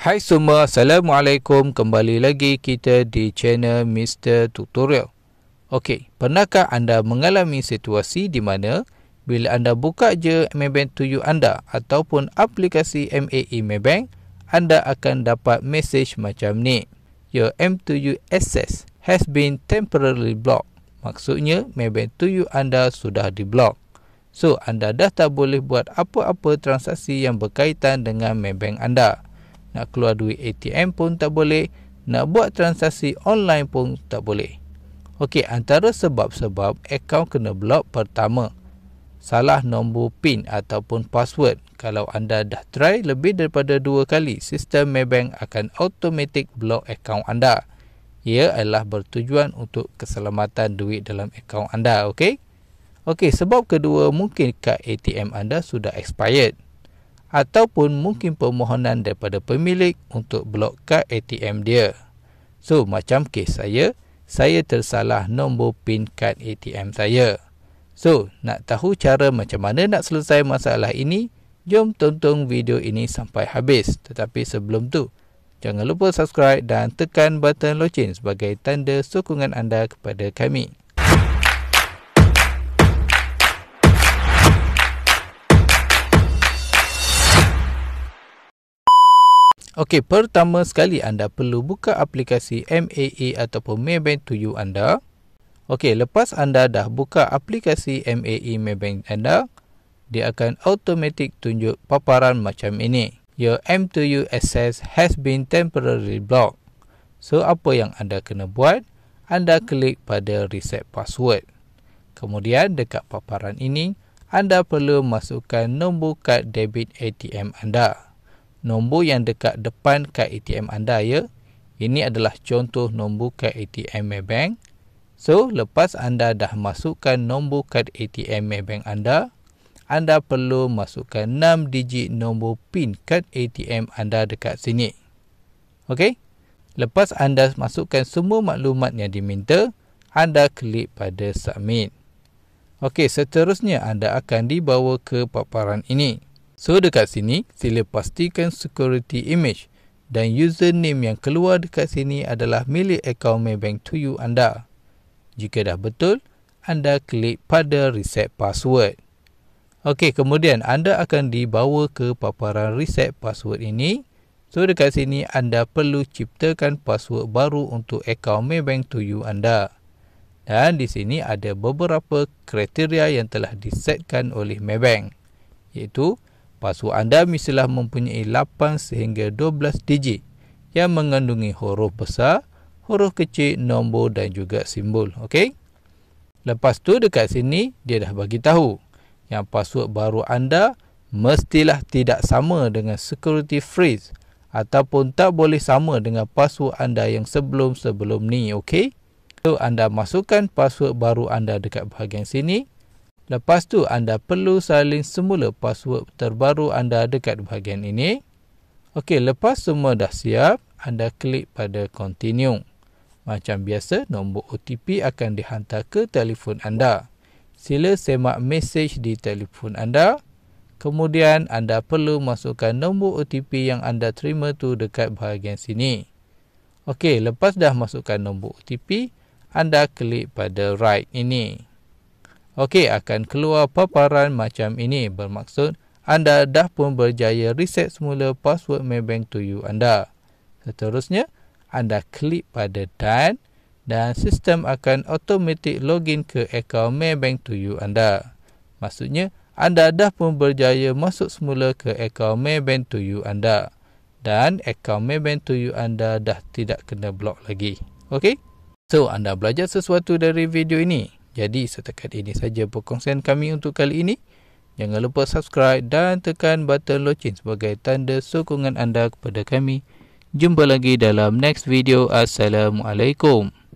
Hai semua, Assalamualaikum. Kembali lagi kita di channel Mr. Tutorial. Okey, pernahkah anda mengalami situasi di mana bila anda buka je Maybank to you anda ataupun aplikasi MAE Maybank, anda akan dapat message macam ni. Your M2U access has been temporarily blocked. Maksudnya, Maybank to you anda sudah diblok. So, anda dah tak boleh buat apa-apa transaksi yang berkaitan dengan Maybank anda nak keluar duit ATM pun tak boleh, nak buat transaksi online pun tak boleh. Okey, antara sebab-sebab akaun kena blok pertama, salah nombor PIN ataupun password. Kalau anda dah try lebih daripada dua kali, sistem Maybank akan automatik blok akaun anda. Ia adalah bertujuan untuk keselamatan duit dalam akaun anda, okey? Okey, sebab kedua mungkin kad ATM anda sudah expired ataupun mungkin permohonan daripada pemilik untuk blok kad ATM dia. So, macam kes saya, saya tersalah nombor PIN kad ATM saya. So, nak tahu cara macam mana nak selesai masalah ini? Jom tonton video ini sampai habis. Tetapi sebelum tu, jangan lupa subscribe dan tekan button loceng sebagai tanda sokongan anda kepada kami. Okey, pertama sekali anda perlu buka aplikasi MAA ataupun Maybank to you anda. Okey, lepas anda dah buka aplikasi MAE Maybank anda, dia akan automatik tunjuk paparan macam ini. Your M2U access has been temporarily blocked. So, apa yang anda kena buat? Anda klik pada reset password. Kemudian, dekat paparan ini, anda perlu masukkan nombor kad debit ATM anda nombor yang dekat depan kad ATM anda ya. Ini adalah contoh nombor kad ATM Maybank. So, lepas anda dah masukkan nombor kad ATM Maybank anda, anda perlu masukkan 6 digit nombor PIN kad ATM anda dekat sini. Okey? Lepas anda masukkan semua maklumat yang diminta, anda klik pada submit. Okey, seterusnya anda akan dibawa ke paparan ini. So dekat sini sila pastikan security image dan username yang keluar dekat sini adalah milik akaun Maybank to you anda. Jika dah betul, anda klik pada reset password. Okey, kemudian anda akan dibawa ke paparan reset password ini. So dekat sini anda perlu ciptakan password baru untuk akaun Maybank to you anda. Dan di sini ada beberapa kriteria yang telah disetkan oleh Maybank iaitu Password anda mestilah mempunyai 8 sehingga 12 digit yang mengandungi huruf besar, huruf kecil, nombor dan juga simbol. Okey? Lepas tu dekat sini dia dah bagi tahu yang password baru anda mestilah tidak sama dengan security phrase ataupun tak boleh sama dengan password anda yang sebelum-sebelum ni. Okey? So anda masukkan password baru anda dekat bahagian sini. Lepas tu anda perlu salin semula password terbaru anda dekat bahagian ini. Okey, lepas semua dah siap, anda klik pada continue. Macam biasa, nombor OTP akan dihantar ke telefon anda. Sila semak mesej di telefon anda. Kemudian anda perlu masukkan nombor OTP yang anda terima tu dekat bahagian sini. Okey, lepas dah masukkan nombor OTP, anda klik pada write ini. Okey, akan keluar paparan macam ini bermaksud anda dah pun berjaya reset semula password Maybank to you anda. Seterusnya, anda klik pada done dan sistem akan automatik login ke akaun Maybank to you anda. Maksudnya, anda dah pun berjaya masuk semula ke akaun Maybank to you anda dan akaun Maybank to you anda dah tidak kena blok lagi. Okey? So, anda belajar sesuatu dari video ini. Jadi setakat ini saja perkongsian kami untuk kali ini. Jangan lupa subscribe dan tekan button loceng sebagai tanda sokongan anda kepada kami. Jumpa lagi dalam next video. Assalamualaikum.